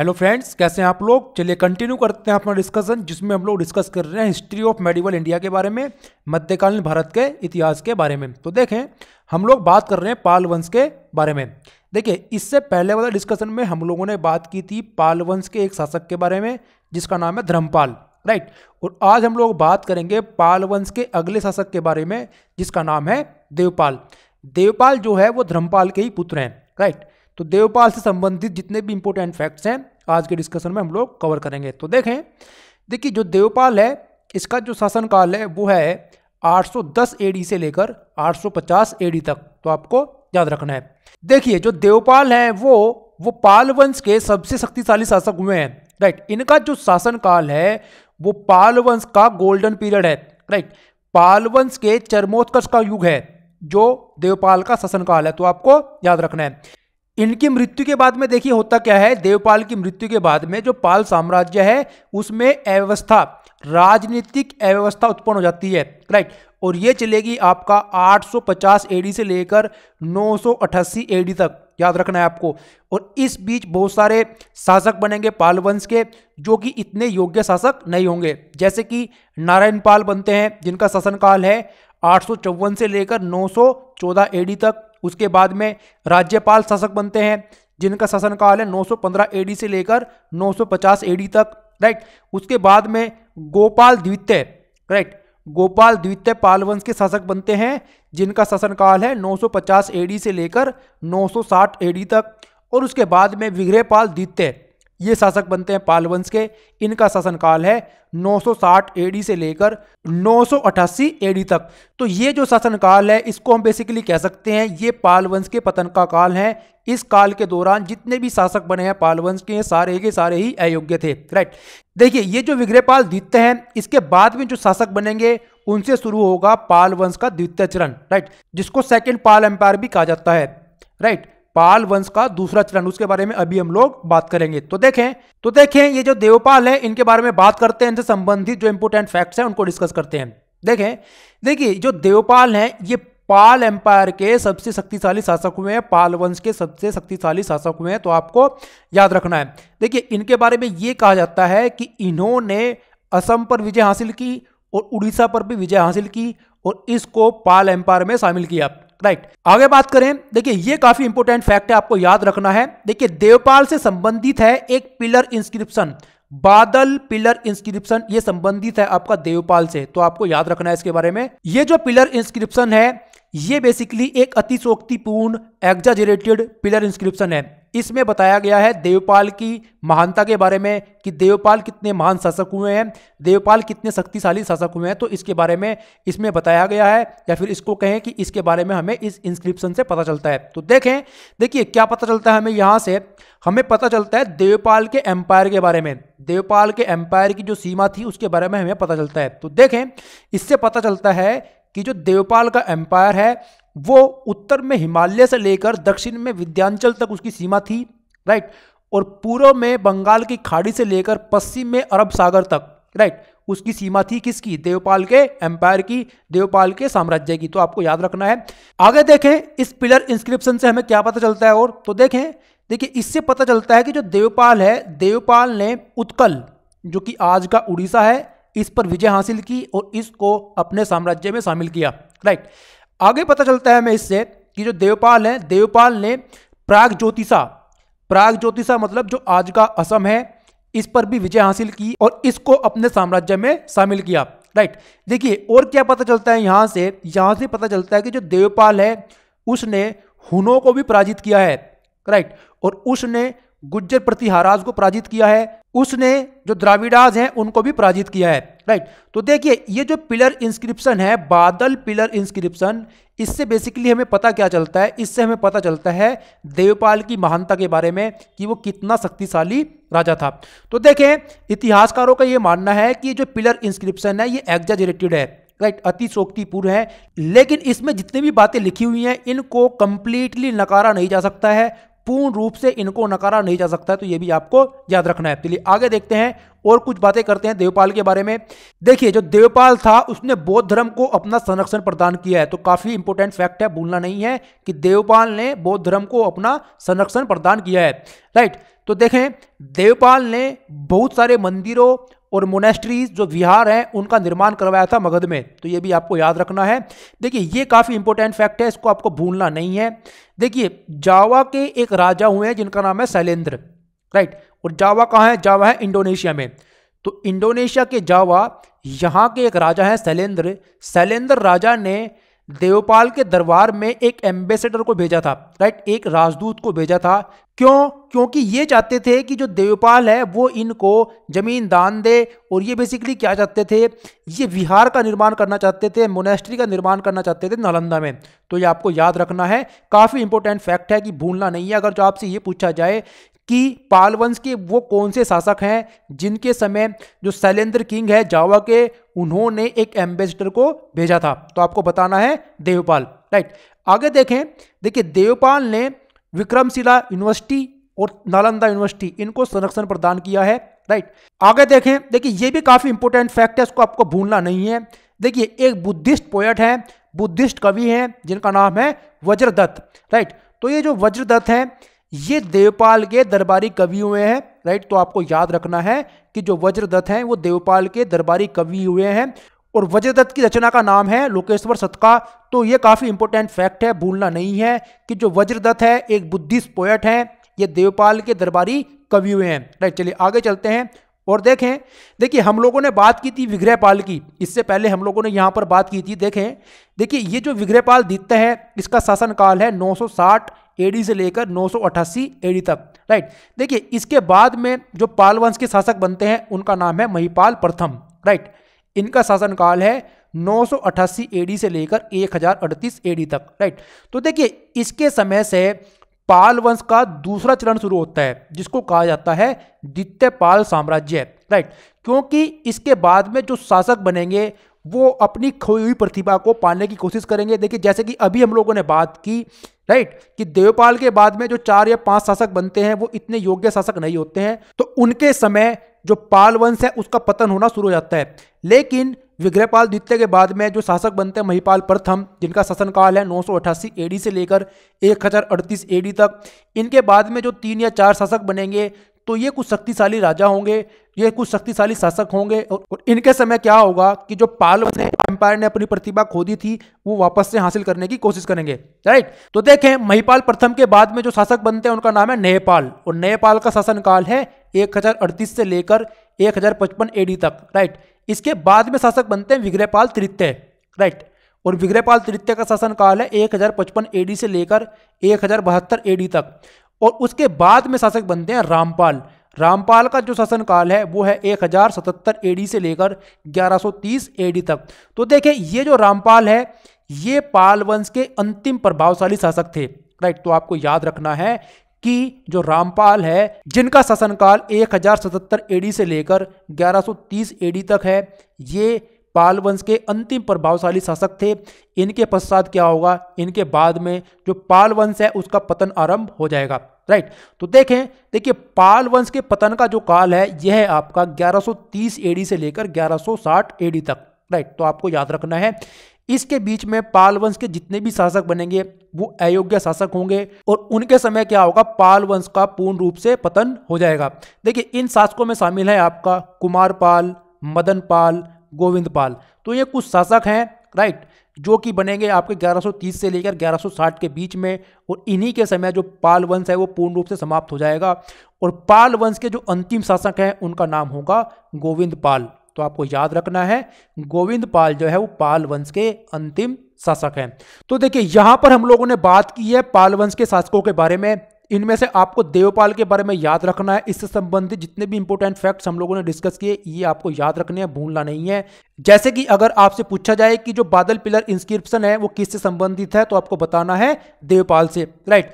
hello friends कैसे हैं आप लोग चलिए कंटिन्यू करते हैं अपना डिस्कशन जिसमें हम लोग डिस्कस कर रहे हैं हिस्ट्री ऑफ मेडिवल इंडिया के बारे में मध्यकालीन भारत के इतिहास के बारे में तो देखें हम लोग बात कर रहे हैं पाल वंश के बारे में देखिए इससे पहले वाला डिस्कशन में हम लोगों ने बात की थी पाल वंश के एक शासक के बारे में जिसका नाम है धर्मपाल राइट और आज हम लोग बात करेंगे पाल वंश के अगले शासक के बारे में जिसका नाम है देवपाल देवपाल जो है वो धर्मपाल के ही पुत्र हैं राइट तो देवपाल से संबंधित जितने भी इंपॉर्टेंट फैक्ट्स हैं आज के डिस्कशन में हम लोग कवर करेंगे तो देखें देखिए जो देवपाल है इसका जो शासनकाल है वो है 810 एडी से लेकर 850 एडी तक तो आपको याद रखना है देखिए जो देवपाल हैं वो वो पाल वंश के सबसे शक्तिशाली शासक हुए हैं राइट इनका जो शासनकाल है वो पाल वंश का गोल्डन पीरियड है राइट पाल वंश के चरमोत्कर्ष का युग है जो देवपाल का शासनकाल है तो आपको याद रखना है इनकी मृत्यु के बाद में देखिए होता क्या है देवपाल की मृत्यु के बाद में जो पाल साम्राज्य है उसमें अव्यवस्था राजनीतिक अव्यवस्था उत्पन्न हो जाती है राइट और ये चलेगी आपका 850 एडी से लेकर 988 एडी तक याद रखना है आपको और इस बीच बहुत सारे शासक बनेंगे पाल वंश के जो कि इतने योग्य शासक नहीं होंगे जैसे कि नारायण पाल बनते हैं जिनका शासनकाल है आठ से लेकर 914 एडी तक उसके बाद में राज्यपाल शासक बनते हैं जिनका शासनकाल है 915 एडी से लेकर 950 एडी तक राइट उसके बाद में गोपाल द्वितीय राइट गोपाल द्वितीय पालवंश के शासक बनते हैं जिनका शासनकाल है 950 एडी से लेकर 960 एडी तक और उसके बाद में विग्रहपाल द्वितीय ये शासक बनते हैं पालवंश के इनका शासनकाल है 960 एडी से लेकर 988 एडी तक तो ये जो शासनकाल है इसको हम बेसिकली कह सकते हैं ये पालवंश के पतन का काल है इस काल के दौरान जितने भी शासक बने हैं पालवंश के सारे के सारे ही अयोग्य थे राइट देखिए ये जो विग्रहपाल द्वित्य हैं इसके बाद में जो शासक बनेंगे उनसे शुरू होगा पाल वंश का द्वितीय चरण राइट जिसको सेकेंड पाल एम्पायर भी कहा जाता है राइट पाल वंश का दूसरा चरण उसके बारे में अभी हम लोग बात करेंगे तो देखें तो देखें ये जो देवपाल है इनके बारे में बात करते हैं इनसे संबंधित जो इंपोर्टेंट फैक्ट्स हैं उनको डिस्कस करते हैं देखें देखिए जो देवपाल हैं ये पाल एम्पायर के सबसे शक्तिशाली शासक हुए हैं पाल वंश के सबसे शक्तिशाली शासक हुए हैं तो आपको याद रखना है देखिए इनके बारे में ये कहा जाता है कि इन्होंने असम पर विजय हासिल की और उड़ीसा पर भी विजय हासिल की और इसको पाल एम्पायर में शामिल किया राइट आगे बात करें देखिए ये काफी इंपोर्टेंट फैक्ट है आपको याद रखना है देखिए देवपाल से संबंधित है एक pillar inscription Badal pillar inscription ये संबंधित है आपका देवपाल से तो आपको याद रखना है इसके बारे में ये जो पिलर इंस्क्रिप्शन है ये बेसिकली एक अतिशोक्तिपूर्ण एग्जाजरेटेड पिलर इंस्क्रिप्शन है इसमें बताया गया है देवपाल की महानता के बारे में कि देवपाल कितने महान शासक हुए हैं देवपाल कितने शक्तिशाली शासक हुए हैं तो इसके बारे में इसमें बताया गया है या फिर इसको कहें कि इसके बारे में हमें इस इंस्क्रिप्शन से पता चलता है तो देखें देखिए क्या पता चलता है हमें यहाँ से हमें पता चलता है देवपाल के एम्पायर के बारे में देवपाल के एम्पायर की जो सीमा थी उसके बारे में हमें पता चलता है तो देखें इससे पता चलता है कि जो देवपाल का एम्पायर है वो उत्तर में हिमालय से लेकर दक्षिण में विद्यांचल तक उसकी सीमा थी राइट और पूर्व में बंगाल की खाड़ी से लेकर पश्चिम में अरब सागर तक राइट उसकी सीमा थी किसकी देवपाल के एम्पायर की देवपाल के साम्राज्य की तो आपको याद रखना है आगे देखें इस पिलर इंस्क्रिप्शन से हमें क्या पता चलता है और तो देखें देखिए इससे पता चलता है कि जो देवपाल है देवपाल ने उत्कल जो कि आज का उड़ीसा है इस पर विजय हासिल की और इसको अपने साम्राज्य में शामिल किया राइट आगे पता चलता है हमें इससे कि जो देवपाल है देवपाल ने प्राग ज्योतिषा प्राग ज्योतिषा मतलब जो आज का असम है इस पर भी विजय हासिल की और इसको अपने साम्राज्य में शामिल किया राइट देखिए और क्या पता चलता है यहाँ से यहाँ से पता चलता है कि जो देवपाल है उसने हुनों को भी पराजित किया है राइट और उसने गुज्जर प्रतिहाराज को पराजित किया है उसने जो द्राविडाज हैं उनको भी पराजित किया है राइट तो देखिए ये जो पिलर इंस्क्रिप्शन है बादल पिलर इंस्क्रिप्शन इससे बेसिकली हमें पता क्या चलता है इससे हमें पता चलता है देवपाल की महानता के बारे में कि वो कितना शक्तिशाली राजा था तो देखें इतिहासकारों का ये मानना है कि जो पिलर इंस्क्रिप्शन है ये एग्जाजरेटेड है राइट अतिशोक्तिपूर्ण है लेकिन इसमें जितनी भी बातें लिखी हुई हैं इनको कंप्लीटली नकारा नहीं जा सकता है पूर्ण रूप से इनको नकारा नहीं जा सकता तो ये भी आपको याद रखना है चलिए आगे देखते हैं और कुछ बातें करते हैं देवपाल के बारे में देखिए जो देवपाल था उसने बौद्ध धर्म को अपना संरक्षण प्रदान किया है तो काफी इंपोर्टेंट फैक्ट है भूलना नहीं है कि देवपाल ने बौद्ध धर्म को अपना संरक्षण प्रदान किया है राइट तो देखें देवपाल ने बहुत सारे मंदिरों और मोनेस्ट्रीज जो विहार हैं उनका निर्माण करवाया था मगध में तो ये भी आपको याद रखना है देखिए ये काफ़ी इंपॉर्टेंट फैक्ट है इसको आपको भूलना नहीं है देखिए जावा के एक राजा हुए हैं जिनका नाम है शैलेंद्र राइट और जावा कहाँ है जावा है इंडोनेशिया में तो इंडोनेशिया के जावा यहाँ के एक राजा हैं शैलेंद्र शैलेंद्र राजा ने देवपाल के दरबार में एक एम्बेसडर को भेजा था राइट एक राजदूत को भेजा था क्यों क्योंकि ये चाहते थे कि जो देवपाल है वो इनको जमीन दान दे और ये बेसिकली क्या चाहते थे ये विहार का निर्माण करना चाहते थे मोनेस्ट्री का निर्माण करना चाहते थे नालंदा में तो ये आपको याद रखना है काफ़ी इंपॉर्टेंट फैक्ट है कि भूलना नहीं है अगर जो आपसे ये पूछा जाए कि पाल वंश के वो कौन से शासक हैं जिनके समय जो शैलेंद्र किंग है जावा के उन्होंने एक एम्बेसडर को भेजा था तो आपको बताना है देवपाल राइट आगे देखें देखिए देवपाल ने विक्रमशिला यूनिवर्सिटी और नालंदा यूनिवर्सिटी इनको संरक्षण प्रदान किया है राइट आगे देखें देखिए ये भी काफ़ी इंपॉर्टेंट फैक्ट है इसको आपको भूलना नहीं है देखिए एक बुद्धिस्ट पोएट है बुद्धिस्ट कवि हैं जिनका नाम है वज्रदत्त राइट तो ये जो वज्रदत्त हैं ये देवपाल के दरबारी कवि हुए हैं राइट तो आपको याद रखना है कि जो वज्रदत्त हैं वो देवपाल के दरबारी कवि हुए हैं और वज्रदत्त की रचना का नाम है लोकेश्वर सतका तो ये काफ़ी इंपॉर्टेंट फैक्ट है भूलना नहीं है कि जो वज्रदत्त है एक बुद्धिस्ट पोएट हैं ये देवपाल के दरबारी कवि हुए हैं राइट चलिए आगे चलते हैं और देखें देखिए हम लोगों ने बात की थी विग्रहपाल की इससे पहले हम लोगों ने यहाँ पर बात की थी देखें देखिए ये जो विग्रहपाल दित्य है इसका शासनकाल है 960 एडी से लेकर नौ एडी तक राइट देखिए इसके बाद में जो पाल वंश के शासक बनते हैं उनका नाम है महिपाल प्रथम राइट इनका शासनकाल है 988 एडी से लेकर 1038 एडी तक राइट तो देखिए इसके समय से पाल वंश का दूसरा चरण शुरू होता है जिसको कहा जाता है द्वितीय पाल साम्राज्य राइट क्योंकि इसके बाद में जो शासक बनेंगे वो अपनी खोई हुई प्रतिभा को पालने की कोशिश करेंगे देखिए जैसे कि अभी हम लोगों ने बात की राइट कि देवपाल के बाद में जो चार या पांच शासक बनते हैं वो इतने योग्य शासक नहीं होते हैं तो उनके समय जो पाल वंश है उसका पतन होना शुरू हो जाता है लेकिन विग्रहपाल द्वितीय के बाद में जो शासक बनते हैं महिपाल प्रथम जिनका शासनकाल है नौ एडी से लेकर एक एडी तक इनके बाद में जो तीन या चार शासक बनेंगे तो ये कुछ शक्तिशाली राजा होंगे ये कुछ शक्तिशाली शासक होंगे और इनके समय क्या होगा कि जो पाल वंश है एम्पायर ने अपनी प्रतिभा खो दी थी वो वापस से हासिल करने की कोशिश करेंगे राइट तो देखें महिपाल प्रथम के बाद में जो शासक बनते हैं उनका नाम है नयपाल और नयपाल का शासनकाल है एक से लेकर एक एडी तक राइट इसके बाद में शासक बनते हैं विग्रहपाल तृतीय राइट और विग्रहपाल तृतीय का शासनकाल है एक एडी से लेकर एक एडी तक और उसके बाद में शासक बनते हैं रामपाल रामपाल का जो शासनकाल है वो है एक हजार सतहत्तर से लेकर 1130 सौ तक तो देखें ये जो रामपाल है ये पाल वंश के अंतिम प्रभावशाली शासक थे राइट तो आपको याद रखना है कि जो रामपाल है जिनका शासनकाल 1077 हज़ार से लेकर 1130 सौ तक है ये पाल वंश के अंतिम प्रभावशाली शासक थे इनके पश्चात क्या होगा इनके बाद में जो पाल वंश है उसका पतन आरंभ हो जाएगा राइट तो देखें देखिए पाल वंश के पतन का जो काल है यह है आपका 1130 एडी से लेकर 1160 एडी तक राइट तो आपको याद रखना है इसके बीच में पाल वंश के जितने भी शासक बनेंगे वो अयोग्य शासक होंगे और उनके समय क्या होगा पाल वंश का पूर्ण रूप से पतन हो जाएगा देखिए इन शासकों में शामिल है आपका कुमार पाल मदन पाल गोविंद पाल तो ये कुछ शासक हैं राइट जो कि बनेंगे आपके 1130 से लेकर 1160 के बीच में और इन्हीं के समय जो पाल वंश है वो पूर्ण रूप से समाप्त हो जाएगा और पाल वंश के जो अंतिम शासक हैं उनका नाम होगा गोविंद पाल तो आपको याद रखना है गोविंद पाल जो है वो पाल वंश के अंतिम शासक हैं तो देखिए यहाँ पर हम लोगों ने बात की है पाल वंश के शासकों के बारे में इनमें से आपको देवपाल के बारे में याद रखना है इससे संबंधित जितने भी इंपोर्टेंट फैक्ट्स हम लोगों ने डिस्कस किए ये आपको याद रखने हैं भूलना नहीं है जैसे कि अगर आपसे पूछा जाए कि जो बादल पिलर इंस्क्रिप्शन है वो किससे संबंधित है तो आपको बताना है देवपाल से राइट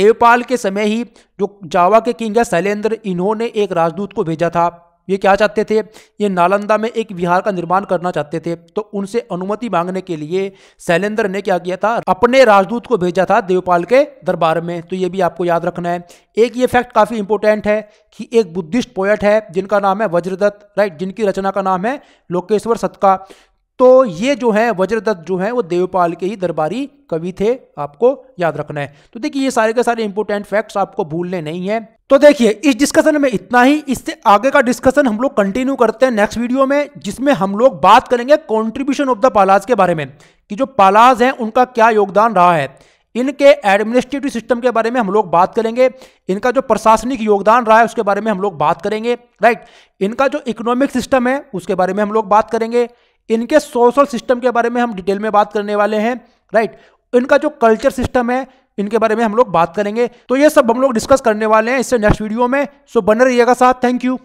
देवपाल के समय ही जो जावा के किंग है शैलेंद्र इन्होंने एक राजदूत को भेजा था ये क्या चाहते थे ये नालंदा में एक विहार का निर्माण करना चाहते थे तो उनसे अनुमति मांगने के लिए शैलेंद्र ने क्या किया था अपने राजदूत को भेजा था देवपाल के दरबार में तो ये भी आपको याद रखना है एक ये फैक्ट काफ़ी इंपॉर्टेंट है कि एक बुद्धिस्ट पोएट है जिनका नाम है वज्रदत्त राइट जिनकी रचना का नाम है लोकेश्वर सतका तो ये जो है वज्रदत्त जो है वो देवपाल के ही दरबारी कवि थे आपको याद रखना है तो देखिए ये सारे के सारे इंपोर्टेंट फैक्ट्स आपको भूलने नहीं है तो देखिए इस डिस्कशन में इतना ही इससे आगे का डिस्कशन हम लोग कंटिन्यू करते हैं नेक्स्ट वीडियो में जिसमें हम लोग बात करेंगे कॉन्ट्रीब्यूशन ऑफ द पालाज के बारे में कि जो पालाज हैं उनका क्या योगदान रहा है इनके एडमिनिस्ट्रेटिव सिस्टम के बारे में हम लोग बात करेंगे इनका जो प्रशासनिक योगदान रहा है उसके बारे में हम लोग बात करेंगे राइट इनका जो इकोनॉमिक सिस्टम है उसके बारे में हम लोग बात करेंगे इनके सोशल सिस्टम के बारे में हम डिटेल में बात करने वाले हैं राइट इनका जो कल्चर सिस्टम है इनके बारे में हम लोग बात करेंगे तो ये सब हम लोग डिस्कस करने वाले हैं इससे नेक्स्ट वीडियो में सो बने रहिएगा साथ थैंक यू